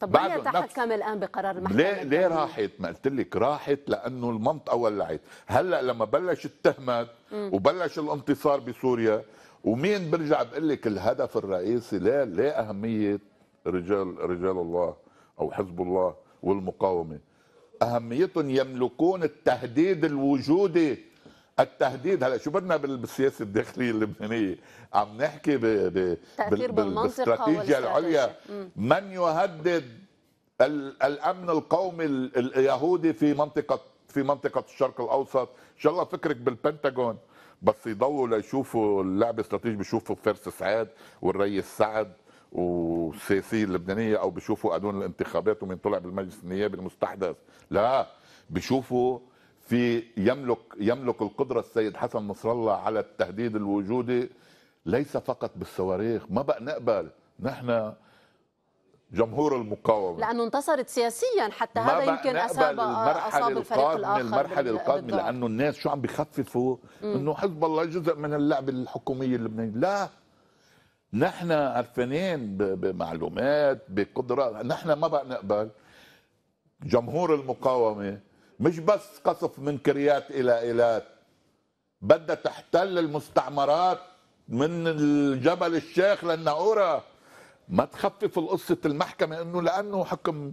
A: طب ما يتحكم الان بقرار المحكمه ليه
B: ليه راحت ما قلت لك راحت لانه المنطقه ولعت هلا لما بلش التهمت وبلش الانتصار بسوريا ومين برجع بقول لك الهدف الرئيسي ليه ليه اهميه رجال رجال الله او حزب الله والمقاومه اهميتهم يملكون التهديد الوجودي التهديد هلا شو بدنا بالسياسه الداخليه اللبنانيه عم نحكي ب... ب... بال... بالاستراتيجيه العليا من يهدد الامن القومي اليهودي في منطقه في منطقه الشرق الاوسط ان شاء الله فكرك بالبنتاغون بس يضلوا ليشوفوا اللعبه استراتيجيه بيشوفوا فارس سعاد والريس سعد والسياسيه اللبنانيه او بيشوفوا قانون الانتخابات ومين طلع بالمجلس النيابي المستحدث لا بيشوفوا في يملك يملك القدره السيد حسن نصر الله على التهديد الوجودي ليس فقط بالصواريخ ما بقى نقبل نحن جمهور المقاومه
A: لانه انتصرت سياسيا حتى هذا يمكن اصاب اصاب الفريق الاخر المرحله القادمه
B: لانه الناس شو عم بخففوا انه حزب الله جزء من اللعبه الحكوميه اللبنانيه لا نحن عرفانين بمعلومات بقدره نحن ما بقى نقبل جمهور المقاومه مش بس قصف من كريات إلى إيلات بدها تحتل المستعمرات من الجبل الشيخ للنقورة ما تخفف القصة المحكمة انه لانه حكم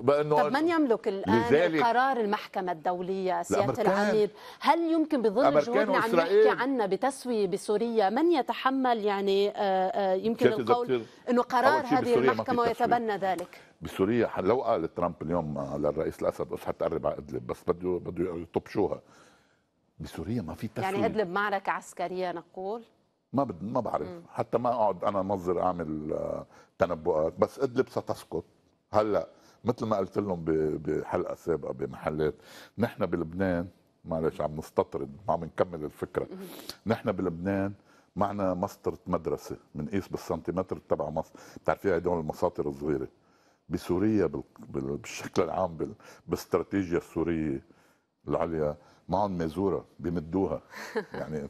B: بأنه طب من
A: يملك الان قرار المحكمه الدوليه سياده العميد؟ هل يمكن بظل جهودنا عم نحكي عنها بتسويه بسوريا من يتحمل يعني آه، آه، يمكن القول انه قرار هذه المحكمه ويتبنى ذلك؟
B: بسوريا لو قال ترامب اليوم للرئيس الاسد اصحى تقرب على ادلب بس بده بده يطبشوها بسوريا ما في تسوية يعني ادلب
A: معركه عسكريه نقول
B: ما بد ما بعرف م. حتى ما اقعد انا انظر اعمل آه، تنبؤات بس ادلب ستسقط هلا مثل ما قلت لهم بحلقه سابقه بمحلات نحن بلبنان معلش عم نستطرد ما عم نكمل الفكره نحن بلبنان معنا مسطره مدرسه بنقيس بالسنتيمتر تبع مصر بتعرفي هدول المساطر الصغيره بسوريا بالشكل العام بالاستراتيجيا السوريه العليا معهم مازوره بمدوها يعني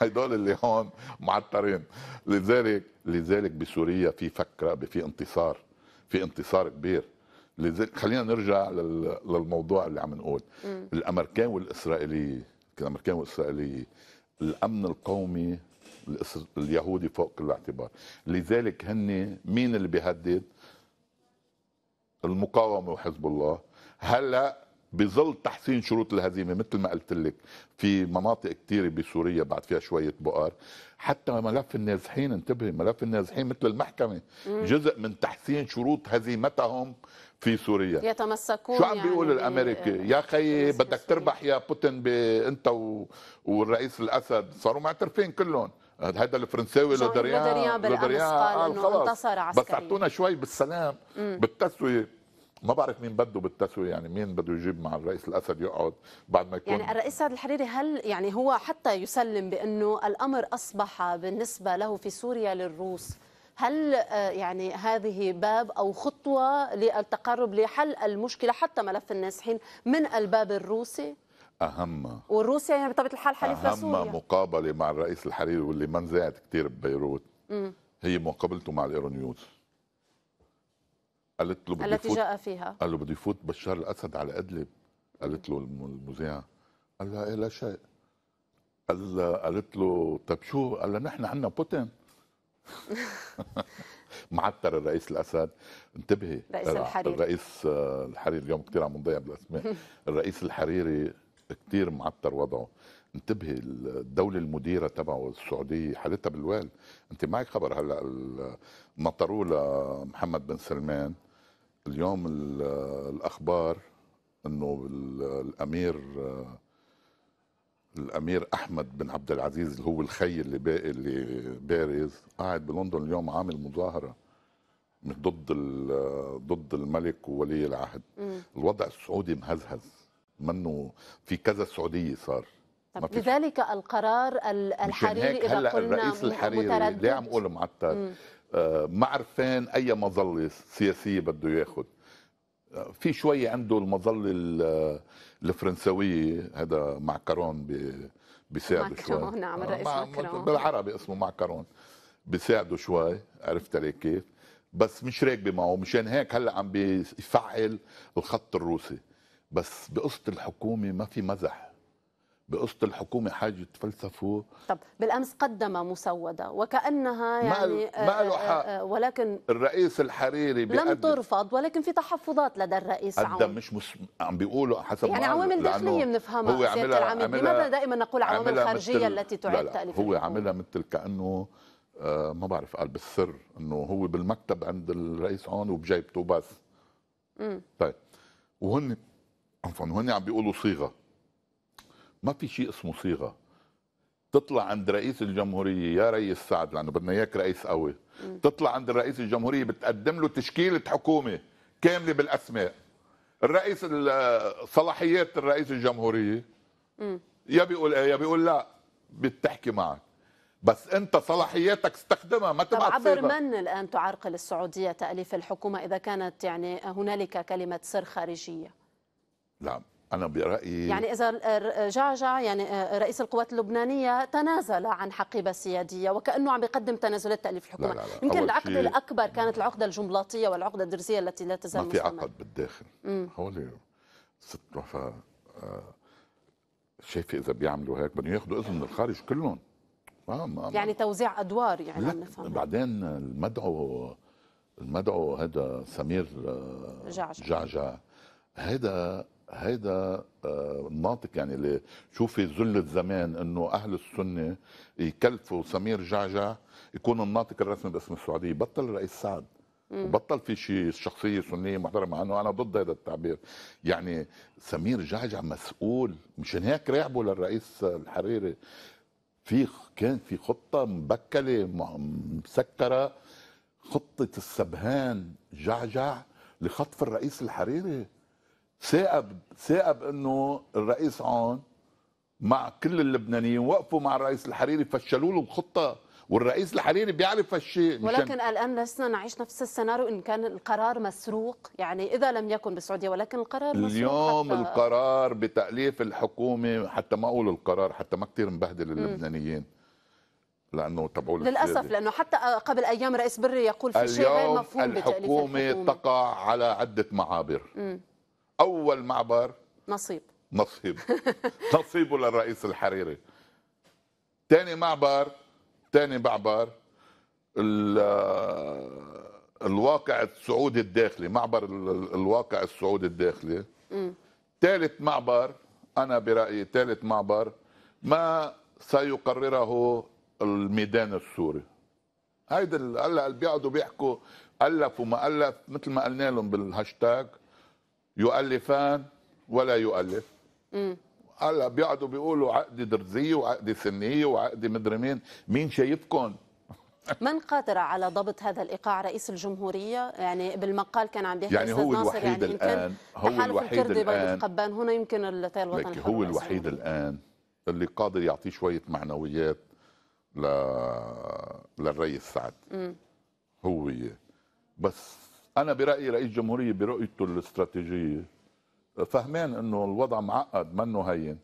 B: هدول اللي هون معترين لذلك لذلك بسوريا في فكره في انتصار في انتصار كبير لذلك خلينا نرجع للموضوع اللي عم نقول الامريكان والاسرائيليه الامريكان والاسرائيليه الامن القومي اليهودي فوق كل اعتبار لذلك هن مين اللي بيهدد المقاومة وحزب الله هلأ بظل تحسين شروط الهزيمة مثل ما قلت لك في مناطق كثيرة بسوريا بعد فيها شوية بؤر حتى ملف النازحين انتبهي ملف النازحين مثل المحكمة جزء من تحسين شروط هزيمتهم في سوريا
A: يتمسكون شو عم يعني بيقول الامريكي
B: يا خي بدك تربح يا بوتين انت والرئيس الاسد صاروا معترفين كلهم هذا الفرنساوي لودريان لودريان آه، قال انه انتصر عسكريا بس اعطونا شوي بالسلام بالتسويه ما بعرف مين بده بالتسوية يعني مين بده يجيب مع الرئيس الأسد يقعد بعد ما يكون يعني
A: الرئيس سعد الحريري هل يعني هو حتى يسلم بأنه الأمر أصبح بالنسبة له في سوريا للروس هل آه، يعني هذه باب أو خطوة للتقرب لحل المشكلة حتى ملف النازحين من الباب الروسي؟ اهم وروسيا يعني بطبيعه الحال حليف لسوريا اهم
B: مقابله مع الرئيس الحريري واللي ما انزعت كثير ببيروت هي مقابلته مع الايرونيوز قالت له التي يفوت جاء فيها قال له بده يفوت بشار الاسد على ادلب قالت له المذيعه قال لها إيه لا شيء قال قالت له طب شو قال لها نحن عندنا بوتين معتر الرئيس الاسد انتبهي رئيس الحريري الرئيس آه، الحريري اليوم كثير عم نضيع بالاسماء الرئيس الحريري كتير معطر وضعه انتبهي الدولة المديرة تبعه السعودية حالتها بالوال انت معك خبر هلا نطروا لمحمد بن سلمان اليوم الاخبار انه الامير الامير احمد بن عبد العزيز اللي هو الخي اللي باقي اللي بارز قاعد بلندن اليوم عامل مظاهره ضد ضد الملك وولي العهد م. الوضع السعودي مهزهز منه في كذا السعوديه صار طب
A: لذلك القرار الحريري اذا هلا قلنا الرئيس الحريري متردد. ليه عم اقول
B: معتر آه، ما عرفان اي مظله سياسيه بده ياخذ آه، في شوي عنده المظله آه، الفرنسويه هذا معكرون بيساعده شوي نعم الرئيس ماكرون بالعربي اسمه معكرون بيساعده شوي عرفت علي كيف بس مش راكبه معه مشان هيك هلا عم بيفعل الخط الروسي بس بقصه الحكومه ما في مزح بقصة الحكومة حاجة تفلسفوا
A: طب بالأمس قدم مسودة وكأنها يعني ما له آه، آه، حق آه، ولكن
B: الرئيس الحريري لم
A: ترفض ولكن في تحفظات لدى الرئيس عون قدم
B: مش مس... عم بيقولوا حسب يعني عوامل داخلية بنفهمها هو عملها عملها لماذا دائما نقول عوامل خارجية التي تعيد لا لا تأليف هو عملها مثل كأنه آه ما بعرف قال بالسر انه هو بالمكتب عند الرئيس عون وبجيبته بس طيب وهن عفوا هون عم بيقولوا صيغه ما في شيء اسمه صيغه تطلع عند رئيس الجمهوريه يا ريس سعد لانه بدنا اياك رئيس قوي تطلع عند رئيس الجمهوريه بتقدم له تشكيله حكومه كامله بالاسماء الرئيس صلاحيات الرئيس الجمهوريه يا بيقول ايه يا بيقول لا بتحكي معك بس انت صلاحياتك استخدمها ما تبعت عبر من
A: الان تعرقل السعوديه تاليف الحكومه اذا كانت يعني هنالك كلمه سر خارجيه
B: نعم انا برايي يعني
A: اذا جعجع يعني آه، رئيس القوات اللبنانيه تنازل عن حقيبه سياديه وكانه عم بيقدم تنازلات تاليف الحكومه لا لا يمكن العقد الاكبر كانت العقده الجملاطيه والعقده الدرزيه التي لا تزال ما في عقد
B: بالداخل حوالي ست وفاء آه، شايفه اذا بيعملوا هيك بدهم ياخذوا اذن من الخارج كلهم ما ما يعني
A: توزيع ادوار يعني لا نفهم.
B: بعدين المدعو المدعو هذا سمير آه، جعجع جعجع هذا هيدا آه، ناطق يعني اللي شوفي ذلة زمان انه اهل السنة يكلفوا سمير جعجع يكون الناطق الرسمي باسم السعودية بطل الرئيس سعد وبطل في شيء شخصية سنية محترمة عنه أنا ضد هذا التعبير يعني سمير جعجع مسؤول مشان هيك رعبوا للرئيس الحريري في كان في خطة مبكلة مسكرة خطة السبهان جعجع لخطف الرئيس الحريري ثاقب ثاقب انه الرئيس عون مع كل اللبنانيين وقفوا مع الرئيس الحريري فشلوا له الخطه والرئيس الحريري بيعرف هالشيء ولكن
A: الان لسنا نعيش نفس السيناريو ان كان القرار مسروق يعني اذا لم يكن بالسعوديه ولكن القرار مسروق اليوم حتى
B: القرار بتاليف الحكومه حتى ما اقول القرار حتى ما كثير مبهدل اللبنانيين لانه تبعوا للاسف لانه
A: حتى قبل ايام رئيس بري يقول في شيء غير مفهوم الحكومه, الحكومة
B: تقع على عده معابر م. اول معبر نصيب نصيب نصيبه للرئيس الحريري ثاني معبر ثاني معبر الواقع السعودي الداخلي معبر الواقع السعودي الداخلي ثالث معبر انا برايي ثالث معبر ما سيقرره الميدان السوري هيدا هلا بيقعدوا بيحكوا الف وما الف مثل ما قلنا لهم بالهاشتاج يؤلفان ولا يؤلف امم هلا بيقعدوا بيقولوا عقد درزي وعقد سنيه وعقد مدري مين مين شايفكم
A: من قادر على ضبط هذا الايقاع رئيس الجمهوريه يعني بالمقال كان عم بيحكي يعني هو ناصر الوحيد يعني الان هو الوحيد الان قبان هنا يمكن التيار الوطني هو الوحيد
B: الان اللي قادر يعطي شويه معنويات ل... للرئيس سعد هو بس انا برايي رئيس جمهوريه برؤيته الاستراتيجيه فهمان انه الوضع معقد منه هين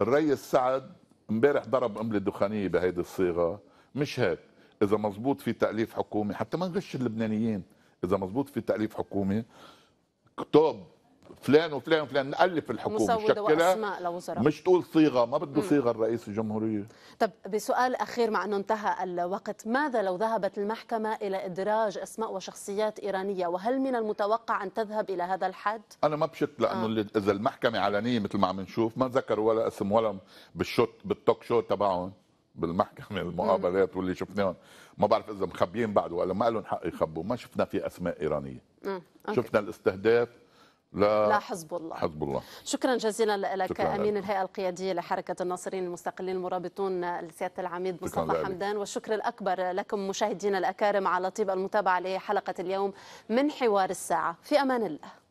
B: الرئيس سعد امبارح ضرب قنبله دخانيه بهيدي الصيغه مش هيك اذا مزبوط في تاليف حكومي حتى ما نغش اللبنانيين اذا مزبوط في تاليف حكومي كتب فلان وفلان وفلان نالف الحكومه مشكله مش تقول صيغه ما بده صيغه الرئيس الجمهوريه
A: طب بسؤال اخير مع انه انتهى الوقت ماذا لو ذهبت المحكمه الى ادراج اسماء وشخصيات ايرانيه وهل من المتوقع ان تذهب الى هذا الحد
B: انا ما بشك لانه آه. اذا المحكمه علنيه مثل ما عم نشوف ما ذكروا ولا اسم ولا بالشوت بالتوك شو تبعهم بالمحكمه المقابلات واللي شفناهم ما بعرف اذا مخبيين بعد ولا ما لهم حق يخبوا ما شفنا في اسماء ايرانيه
A: مم. آه، شفنا
B: الاستهداف لا, لا حزب الله حزب الله
A: شكرا جزيلا لك شكرا امين الهيئه القياديه لحركه الناصرين المستقلين المرابطون لسياده العميد مصطفى حمدان والشكر الاكبر لكم مشاهدينا الاكارم على طيب المتابعه لحلقه اليوم من حوار الساعه في امان الله